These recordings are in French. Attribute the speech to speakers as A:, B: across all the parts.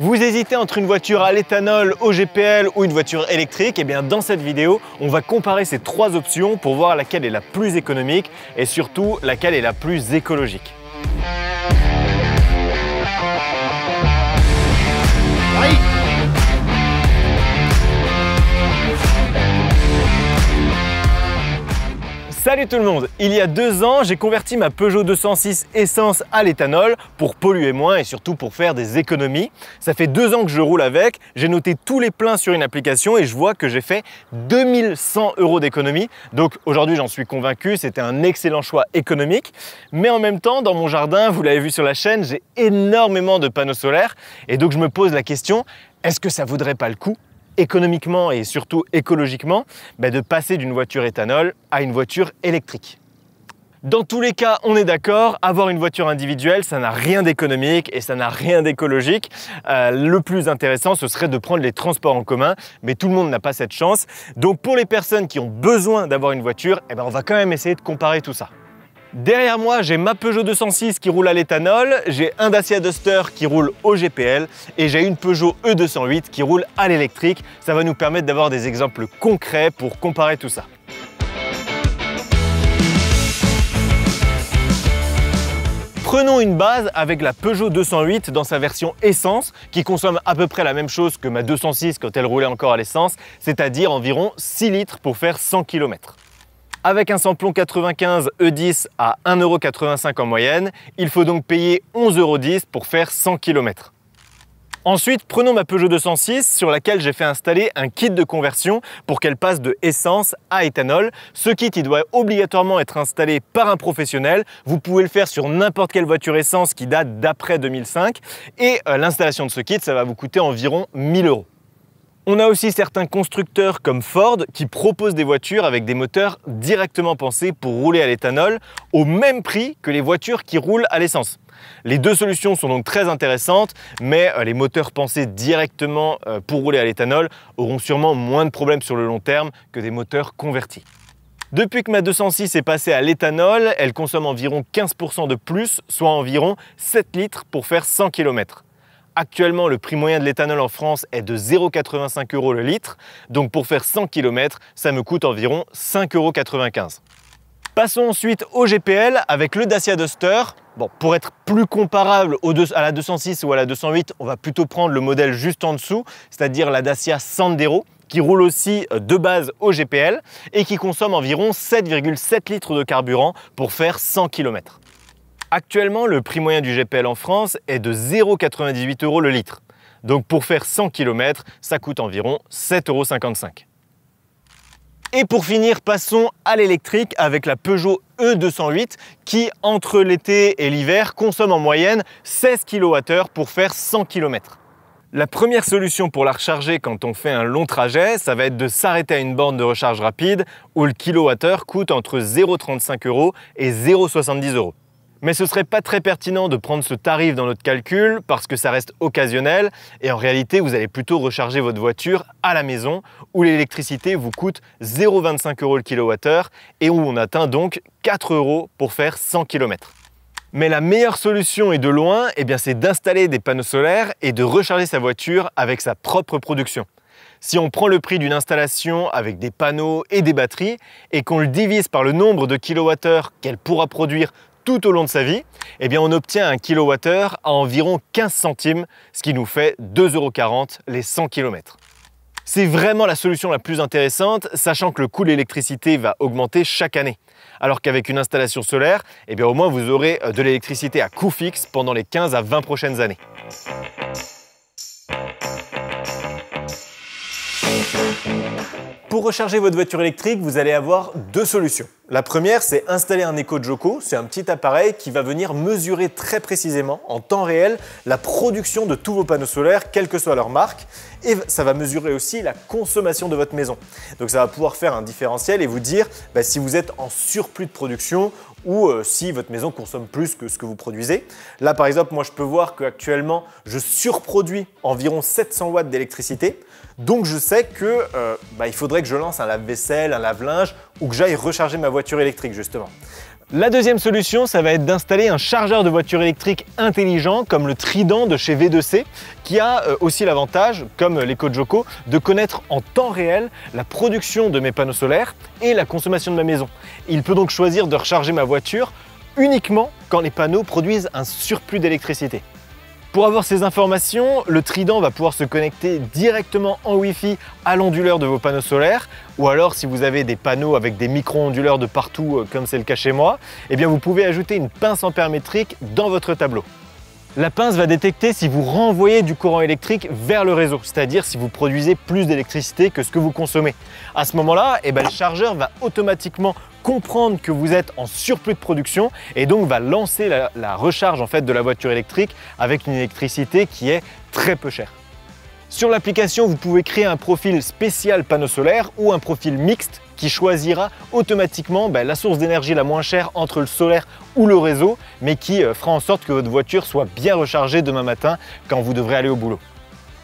A: Vous hésitez entre une voiture à l'éthanol, au GPL ou une voiture électrique Eh bien dans cette vidéo, on va comparer ces trois options pour voir laquelle est la plus économique et surtout laquelle est la plus écologique. Salut tout le monde Il y a deux ans, j'ai converti ma Peugeot 206 essence à l'éthanol pour polluer moins et surtout pour faire des économies. Ça fait deux ans que je roule avec, j'ai noté tous les pleins sur une application et je vois que j'ai fait 2100 euros d'économie. Donc aujourd'hui, j'en suis convaincu, c'était un excellent choix économique. Mais en même temps, dans mon jardin, vous l'avez vu sur la chaîne, j'ai énormément de panneaux solaires et donc je me pose la question, est-ce que ça vaudrait pas le coup économiquement et surtout écologiquement bah, de passer d'une voiture éthanol à une voiture électrique. Dans tous les cas, on est d'accord, avoir une voiture individuelle, ça n'a rien d'économique et ça n'a rien d'écologique. Euh, le plus intéressant, ce serait de prendre les transports en commun, mais tout le monde n'a pas cette chance. Donc pour les personnes qui ont besoin d'avoir une voiture, eh ben, on va quand même essayer de comparer tout ça. Derrière moi, j'ai ma Peugeot 206 qui roule à l'éthanol, j'ai un Dacia Duster qui roule au GPL et j'ai une Peugeot E208 qui roule à l'électrique. Ça va nous permettre d'avoir des exemples concrets pour comparer tout ça. Prenons une base avec la Peugeot 208 dans sa version essence qui consomme à peu près la même chose que ma 206 quand elle roulait encore à l'essence, c'est-à-dire environ 6 litres pour faire 100 km. Avec un samplon 95 E10 à 1,85€ en moyenne, il faut donc payer 11,10€ pour faire 100 km. Ensuite, prenons ma Peugeot 206 sur laquelle j'ai fait installer un kit de conversion pour qu'elle passe de essence à éthanol. Ce kit, il doit obligatoirement être installé par un professionnel. Vous pouvez le faire sur n'importe quelle voiture essence qui date d'après 2005. Et euh, l'installation de ce kit, ça va vous coûter environ 1000 euros. On a aussi certains constructeurs comme Ford qui proposent des voitures avec des moteurs directement pensés pour rouler à l'éthanol au même prix que les voitures qui roulent à l'essence. Les deux solutions sont donc très intéressantes, mais euh, les moteurs pensés directement euh, pour rouler à l'éthanol auront sûrement moins de problèmes sur le long terme que des moteurs convertis. Depuis que ma 206 est passée à l'éthanol, elle consomme environ 15% de plus, soit environ 7 litres pour faire 100 km. Actuellement, le prix moyen de l'éthanol en France est de 0,85 euros le litre, donc pour faire 100 km, ça me coûte environ 5,95 euros. Passons ensuite au GPL avec le Dacia Duster. Bon, pour être plus comparable à la 206 ou à la 208, on va plutôt prendre le modèle juste en dessous, c'est-à-dire la Dacia Sandero qui roule aussi euh, de base au GPL et qui consomme environ 7,7 litres de carburant pour faire 100 km. Actuellement, le prix moyen du GPL en France est de 0,98 euros le litre. Donc pour faire 100 km, ça coûte environ 7,55 euros. Et pour finir, passons à l'électrique avec la Peugeot E208 qui, entre l'été et l'hiver, consomme en moyenne 16 kWh pour faire 100 km. La première solution pour la recharger quand on fait un long trajet, ça va être de s'arrêter à une borne de recharge rapide où le kWh coûte entre 0,35 euros et 0,70 euros. Mais ce serait pas très pertinent de prendre ce tarif dans notre calcul parce que ça reste occasionnel et en réalité, vous allez plutôt recharger votre voiture à la maison où l'électricité vous coûte 0,25 euros le kilowattheure et où on atteint donc 4 euros pour faire 100 km. Mais la meilleure solution est de loin, eh bien c'est d'installer des panneaux solaires et de recharger sa voiture avec sa propre production. Si on prend le prix d'une installation avec des panneaux et des batteries et qu'on le divise par le nombre de kWh qu'elle pourra produire tout au long de sa vie, eh bien on obtient un kilowattheure à environ 15 centimes, ce qui nous fait 2,40€ les 100 km. C'est vraiment la solution la plus intéressante, sachant que le coût de l'électricité va augmenter chaque année. Alors qu'avec une installation solaire, eh bien au moins vous aurez euh, de l'électricité à coût fixe pendant les 15 à 20 prochaines années. Pour recharger votre voiture électrique, vous allez avoir deux solutions. La première, c'est installer un EcoJoco. C'est un petit appareil qui va venir mesurer très précisément, en temps réel, la production de tous vos panneaux solaires, quelle que soit leur marque. Et ça va mesurer aussi la consommation de votre maison. Donc ça va pouvoir faire un différentiel et vous dire bah, si vous êtes en surplus de production ou euh, si votre maison consomme plus que ce que vous produisez. Là, par exemple, moi, je peux voir qu'actuellement, je surproduis environ 700 watts d'électricité. Donc je sais que euh, bah, il faudrait que je lance un lave-vaisselle, un lave-linge ou que j'aille recharger ma voiture électrique justement. La deuxième solution, ça va être d'installer un chargeur de voiture électrique intelligent comme le Trident de chez V2C qui a euh, aussi l'avantage, comme l'EcoJoco, de connaître en temps réel la production de mes panneaux solaires et la consommation de ma maison. Il peut donc choisir de recharger ma voiture uniquement quand les panneaux produisent un surplus d'électricité. Pour avoir ces informations, le Trident va pouvoir se connecter directement en Wi-Fi à l'onduleur de vos panneaux solaires, ou alors si vous avez des panneaux avec des micro-onduleurs de partout, euh, comme c'est le cas chez moi, eh bien vous pouvez ajouter une pince en dans votre tableau. La pince va détecter si vous renvoyez du courant électrique vers le réseau, c'est-à-dire si vous produisez plus d'électricité que ce que vous consommez. À ce moment-là, eh ben, le chargeur va automatiquement comprendre que vous êtes en surplus de production et donc va lancer la, recharge en fait de la voiture électrique avec une électricité qui est très peu chère. Sur l'application, vous pouvez créer un profil spécial panneau solaire ou un profil mixte qui choisira automatiquement ben, la source d'énergie la moins chère entre le solaire ou le réseau, mais qui euh, fera en sorte que votre voiture soit bien rechargée demain matin quand vous devrez aller au boulot.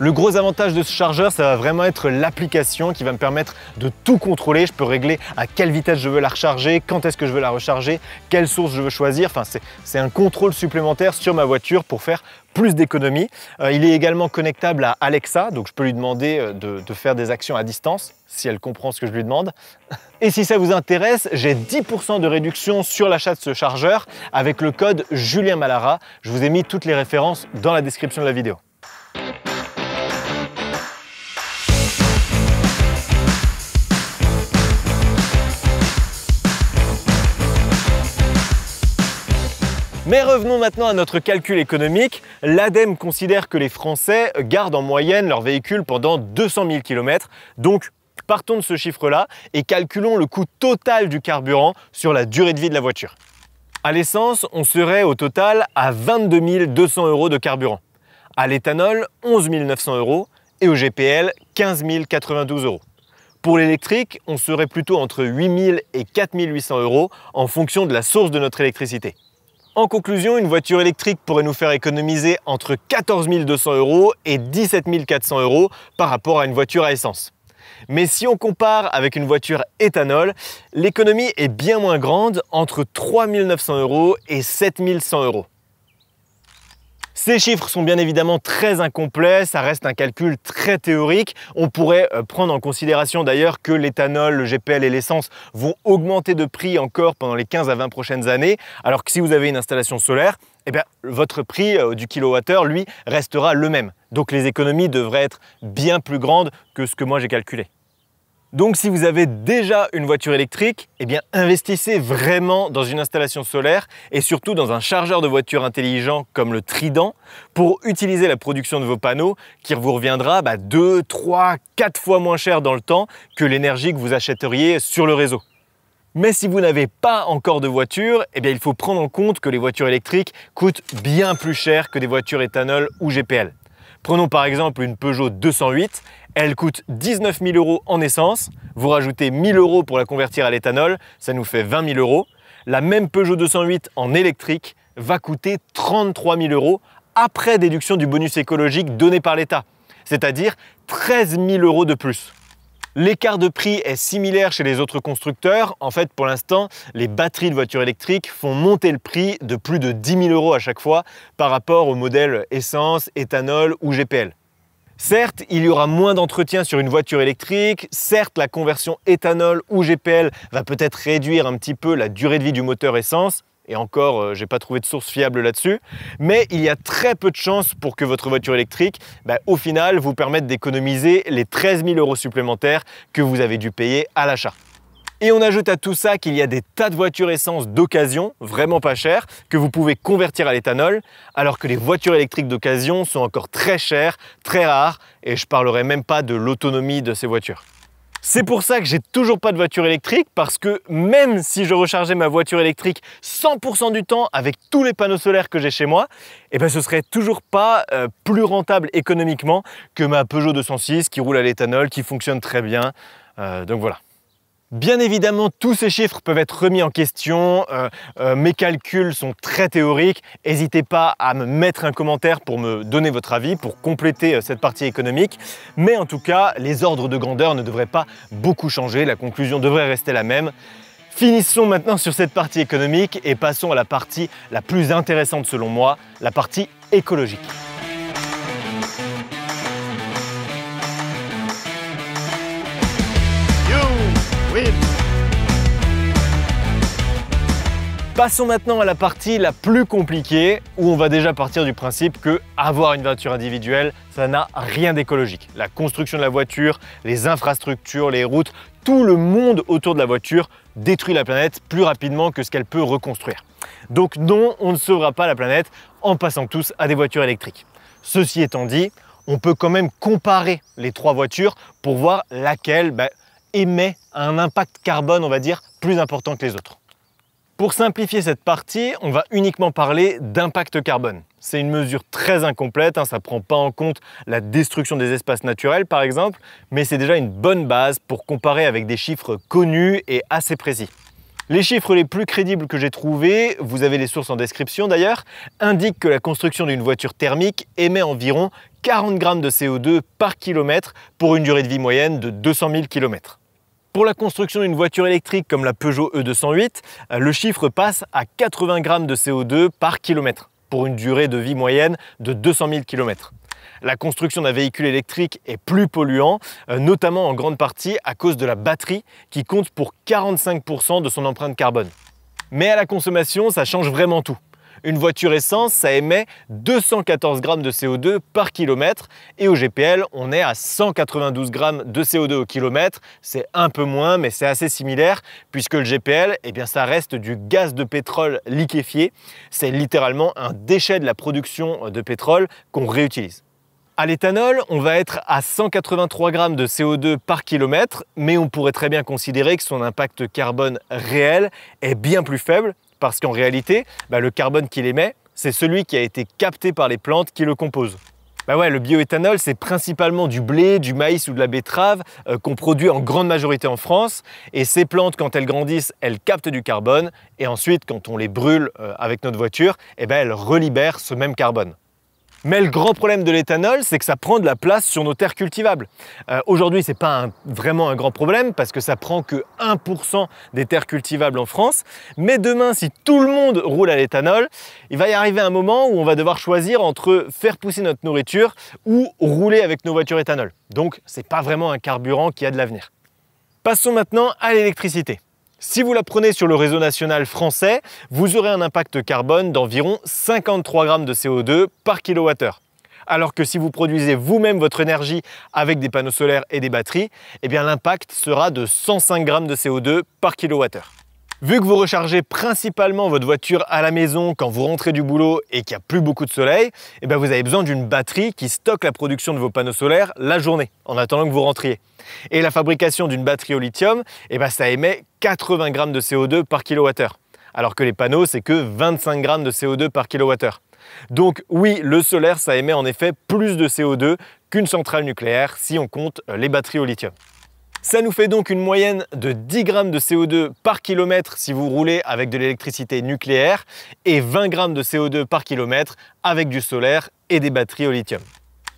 A: Le gros avantage de ce chargeur, ça va vraiment être l'application qui va me permettre de tout contrôler. Je peux régler à quelle vitesse je veux la recharger, quand est-ce que je veux la recharger, quelle source je veux choisir. Enfin, c'est un contrôle supplémentaire sur ma voiture pour faire plus d'économies. Euh, il est également connectable à Alexa, donc je peux lui demander euh, de, de, faire des actions à distance, si elle comprend ce que je lui demande. Et si ça vous intéresse, j'ai 10% de réduction sur l'achat de ce chargeur avec le code Julien Malara. Je vous ai mis toutes les références dans la description de la vidéo. Mais revenons maintenant à notre calcul économique. L'ADEME considère que les Français gardent en moyenne leur véhicule pendant 200 000 km, donc partons de ce chiffre-là et calculons le coût total du carburant sur la durée de vie de la voiture. À l'essence, on serait au total à 22 200 euros de carburant. À l'éthanol, 11 900 euros et au GPL, 15 092 euros. Pour l'électrique, on serait plutôt entre 8 000 et 4 800 euros en fonction de la source de notre électricité. En conclusion, une voiture électrique pourrait nous faire économiser entre 14 200 euros et 17 400 euros par rapport à une voiture à essence. Mais si on compare avec une voiture éthanol, l'économie est bien moins grande, entre 3 900 euros et 7 100 euros. Ces chiffres sont bien évidemment très incomplets, ça reste un calcul très théorique. On pourrait euh, prendre en considération d'ailleurs que l'éthanol, le GPL et l'essence vont augmenter de prix encore pendant les 15 à 20 prochaines années, alors que si vous avez une installation solaire, eh votre prix euh, du kilowattheure, lui, restera le même. Donc les économies devraient être bien plus grandes que ce que moi j'ai calculé. Donc si vous avez déjà une voiture électrique, eh bien investissez vraiment dans une installation solaire et surtout dans un chargeur de voiture intelligent comme le Trident pour utiliser la production de vos panneaux qui vous reviendra 2, 3, 4 fois moins cher dans le temps que l'énergie que vous achèteriez sur le réseau. Mais si vous n'avez pas encore de voiture, eh bien il faut prendre en compte que les voitures électriques coûtent bien plus cher que des voitures éthanol ou GPL. Prenons par exemple une Peugeot 208, elle coûte 19 000 euros en essence, vous rajoutez 1 000 euros pour la convertir à l'éthanol, ça nous fait 20 000 euros. La même Peugeot 208 en électrique va coûter 33 000 euros après déduction du bonus écologique donné par l'État, c'est-à-dire 13 000 euros de plus. L'écart de prix est similaire chez les autres constructeurs. En fait, pour l'instant, les batteries de voitures électriques font monter le prix de plus de 10 000 euros à chaque fois par rapport aux modèles essence, éthanol ou GPL. Certes, il y aura moins d'entretien sur une voiture électrique, certes la conversion éthanol ou GPL va peut-être réduire un petit peu la durée de vie du moteur essence, et encore, euh, je n'ai pas trouvé de source fiable là-dessus, mais il y a très peu de chances pour que votre voiture électrique, bah, au final, vous permette d'économiser les 13 000 euros supplémentaires que vous avez dû payer à l'achat. Et on ajoute à tout ça qu'il y a des tas de voitures essence d'occasion, vraiment pas chères, que vous pouvez convertir à l'éthanol, alors que les voitures électriques d'occasion sont encore très chères, très rares, et je parlerai même pas de l'autonomie de ces voitures. C'est pour ça que j'ai toujours pas de voiture électrique parce que même si je rechargeais ma voiture électrique 100% du temps avec tous les panneaux solaires que j'ai chez moi, eh ben ce serait toujours pas euh, plus rentable économiquement que ma Peugeot 206 qui roule à l'éthanol, qui fonctionne très bien. Euh, donc voilà. Bien évidemment, tous ces chiffres peuvent être remis en question, euh, euh, mes calculs sont très théoriques, n'hésitez pas à me mettre un commentaire pour me donner votre avis, pour compléter euh, cette partie économique, mais en tout cas, les ordres de grandeur ne devraient pas beaucoup changer, la conclusion devrait rester la même. Finissons maintenant sur cette partie économique et passons à la partie la plus intéressante selon moi, la partie écologique. Passons maintenant à la partie la plus compliquée où on va déjà partir du principe que avoir une voiture individuelle, ça n'a rien d'écologique. La construction de la voiture, les infrastructures, les routes, tout le monde autour de la voiture détruit la planète plus rapidement que ce qu'elle peut reconstruire. Donc non, on ne sauvera pas la planète en passant tous à des voitures électriques. Ceci étant dit, on peut quand même comparer les trois voitures pour voir laquelle bah, émet un impact carbone, on va dire, plus important que les autres. Pour simplifier cette partie, on va uniquement parler d'impact carbone. C'est une mesure très incomplète, hein, ça ne prend pas en compte la destruction des espaces naturels par exemple, mais c'est déjà une bonne base pour comparer avec des chiffres connus et assez précis. Les chiffres les plus crédibles que j'ai trouvés, vous avez les sources en description d'ailleurs, indiquent que la construction d'une voiture thermique émet environ 40 grammes de CO2 par kilomètre pour une durée de vie moyenne de 200 000 km. Pour la construction d'une voiture électrique comme la Peugeot E208, le chiffre passe à 80 grammes de CO2 par kilomètre, pour une durée de vie moyenne de 200 000 km. La construction d'un véhicule électrique est plus polluant, euh, notamment en grande partie à cause de la batterie qui compte pour 45% de son empreinte carbone. Mais à la consommation, ça change vraiment tout. Une voiture essence, ça émet 214 g de CO2 par kilomètre et au GPL, on est à 192 g de CO2 au kilomètre. C'est un peu moins, mais c'est assez similaire puisque le GPL, eh bien, ça reste du gaz de pétrole liquéfié. C'est littéralement un déchet de la production de pétrole qu'on réutilise. À l'éthanol, on va être à 183 grammes de CO2 par kilomètre, mais on pourrait très bien considérer que son impact carbone réel est bien plus faible parce qu'en réalité, bah, le carbone qu'il émet, c'est celui qui a été capté par les plantes qui le composent. Bah le bioéthanol, c'est principalement du blé, du maïs ou de la betterave euh, qu'on produit en grande majorité en France. Et ces plantes, quand elles grandissent, elles captent du carbone. Et ensuite, quand on les brûle euh, avec notre voiture, eh ben, elles relibèrent ce même carbone. Mais le grand problème de l'éthanol, c'est que ça prend de la place sur nos terres cultivables. Euh, aujourd'hui, ce n'est pas vraiment un grand problème parce que ça prend que 1% des terres cultivables en France. Mais demain, si tout le monde roule à l'éthanol, il va y arriver un moment où on va devoir choisir entre faire pousser notre nourriture ou rouler avec nos voitures éthanol. Donc, ce n'est pas vraiment un carburant qui a de l'avenir. Passons maintenant à l'électricité. Si vous la prenez sur le réseau national français, vous aurez un impact carbone d'environ 53 grammes de CO2 par kWh. Alors que si vous produisez vous-même votre énergie avec des panneaux solaires et des batteries, eh bien l'impact sera de 105 grammes de CO2 par kWh. Vu que vous rechargez principalement votre voiture à la maison quand vous rentrez du boulot et qu'il n'y a plus beaucoup de soleil, eh ben, vous avez besoin d'une batterie qui stocke la production de vos panneaux solaires la journée en attendant que vous rentriez. Et la fabrication d'une batterie au lithium, eh ben, ça émet 80 g de CO2 par kWh, alors que les panneaux c'est que 25 g de CO2 par kWh. Donc oui, le solaire ça émet en effet plus de CO2 qu'une centrale nucléaire si on compte les batteries au lithium. Ça nous fait donc une moyenne de 10 grammes de CO2 par kilomètre si vous roulez avec de l'électricité nucléaire et 20 grammes de CO2 par kilomètre avec du solaire et des batteries au lithium.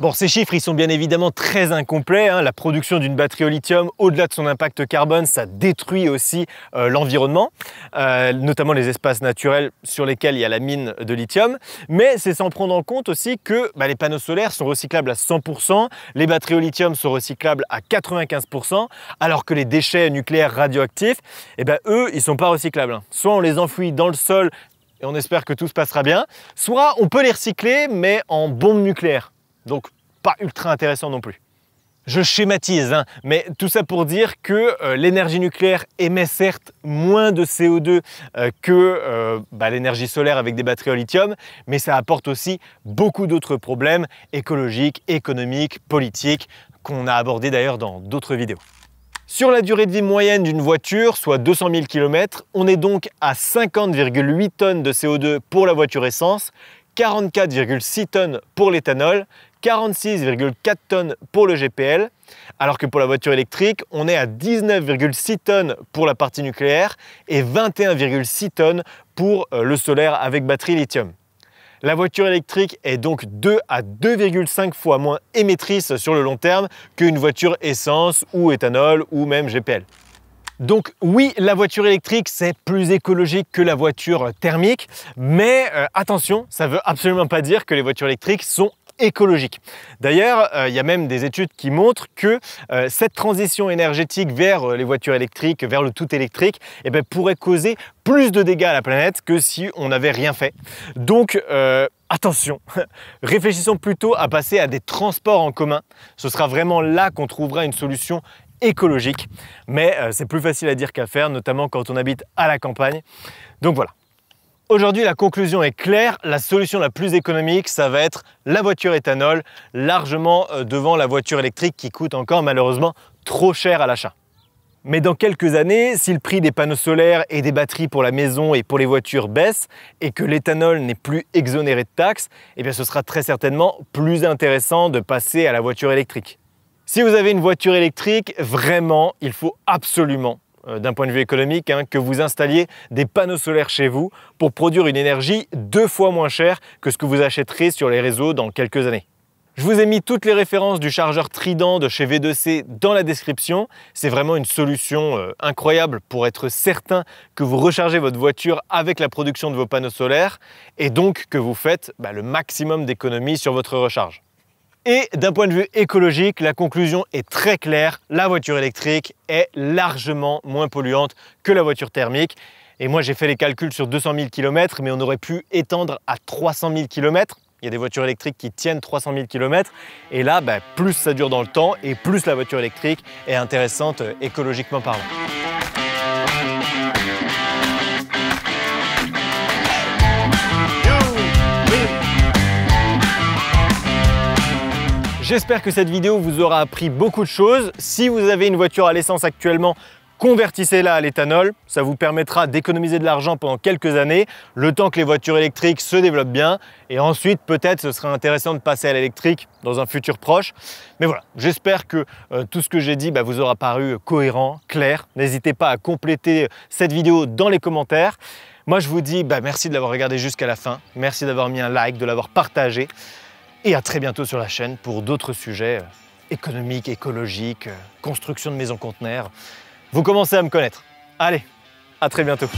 A: Bon, ces chiffres, ils sont bien évidemment très incomplets. Hein. La production d'une batterie au lithium, au-delà de son impact carbone, ça détruit aussi euh, l'environnement, euh, notamment les espaces naturels sur lesquels il y a la mine de lithium. Mais c'est sans prendre en compte aussi que bah, les panneaux solaires sont recyclables à 100%, les batteries au lithium sont recyclables à 95%, alors que les déchets nucléaires radioactifs, eh ben, eux, ils ne sont pas recyclables. Hein. Soit on les enfouit dans le sol et on espère que tout se passera bien, soit on peut les recycler, mais en bombe nucléaire. Donc pas ultra intéressant non plus. Je schématise, hein, mais tout ça pour dire que euh, l'énergie nucléaire émet certes moins de CO2 euh, que euh, bah, l'énergie solaire avec des batteries au lithium, mais ça apporte aussi beaucoup d'autres problèmes écologiques, économiques, politiques, qu'on a abordés d'ailleurs dans d'autres vidéos. Sur la durée de vie moyenne d'une voiture, soit 200 000 km, on est donc à 50,8 tonnes de CO2 pour la voiture essence, 44,6 tonnes pour l'éthanol, 46,4 tonnes pour le GPL, alors que pour la voiture électrique, on est à 19,6 tonnes pour la partie nucléaire et 21,6 tonnes pour euh, le solaire avec batterie lithium. La voiture électrique est donc 2 à 2,5 fois moins émettrice sur le long terme qu'une voiture essence ou éthanol ou même GPL. Donc oui, la voiture électrique, c'est plus écologique que la voiture thermique, mais euh, attention, ça ne veut absolument pas dire que les voitures électriques sont écologique. D'ailleurs, euh, il y a même des études qui montrent que euh, cette transition énergétique vers euh, les voitures électriques, vers le tout électrique, eh ben, pourrait causer plus de dégâts à la planète que si on n'avait rien fait. Donc, attention, réfléchissons plutôt à passer à des transports en commun. Ce sera vraiment là qu'on trouvera une solution écologique. Mais c'est plus facile à dire qu'à faire, notamment quand on habite à la campagne. Donc voilà, Aujourd'hui, la conclusion est claire, la solution la plus économique, ça va être la voiture éthanol, largement euh, devant la voiture électrique qui coûte encore malheureusement trop cher à l'achat. Mais dans quelques années, si le prix des panneaux solaires et des batteries pour la maison et pour les voitures baisse et que l'éthanol n'est plus exonéré de taxes, eh bien ce sera très certainement plus intéressant de passer à la voiture électrique. Si vous avez une voiture électrique, vraiment, il faut absolument euh, d'un point de vue économique hein, que vous installiez des panneaux solaires chez vous pour produire une énergie deux fois moins chère que ce que vous achèterez sur les réseaux dans quelques années. Je vous ai mis toutes les références du chargeur Trident de chez V2C dans la description. C'est vraiment une solution euh, incroyable pour être certain que vous rechargez votre voiture avec la production de vos panneaux solaires et donc que vous faites bah, le maximum d'économies sur votre recharge. Et d'un point de vue écologique, la conclusion est très claire, la voiture électrique est largement moins polluante que la voiture thermique. Et moi j'ai fait les calculs sur 200 000 km, mais on aurait pu étendre à 300 000 km. Il y a des voitures électriques qui tiennent 300 000 km. Et là, ben, plus ça dure dans le temps et plus la voiture électrique est intéressante euh, écologiquement parlant. J'espère que cette vidéo vous aura appris beaucoup de choses. Si vous avez une voiture à l'essence actuellement, convertissez-la à l'éthanol. Ça vous permettra d'économiser de l'argent pendant quelques années, le temps que les voitures électriques se développent bien. Et ensuite, peut-être, ce sera intéressant de passer à l'électrique dans un futur proche. Mais voilà, j'espère que euh, tout ce que j'ai dit bah, vous aura paru cohérent, clair. N'hésitez pas à compléter cette vidéo dans les commentaires. Moi, je vous dis bah, merci de l'avoir regardé jusqu'à la fin. Merci d'avoir mis un like, de l'avoir partagé. Et à très bientôt sur la chaîne pour d'autres sujets euh, économiques, écologiques, euh, construction de maisons conteneurs. Vous commencez à me connaître. Allez, à très bientôt.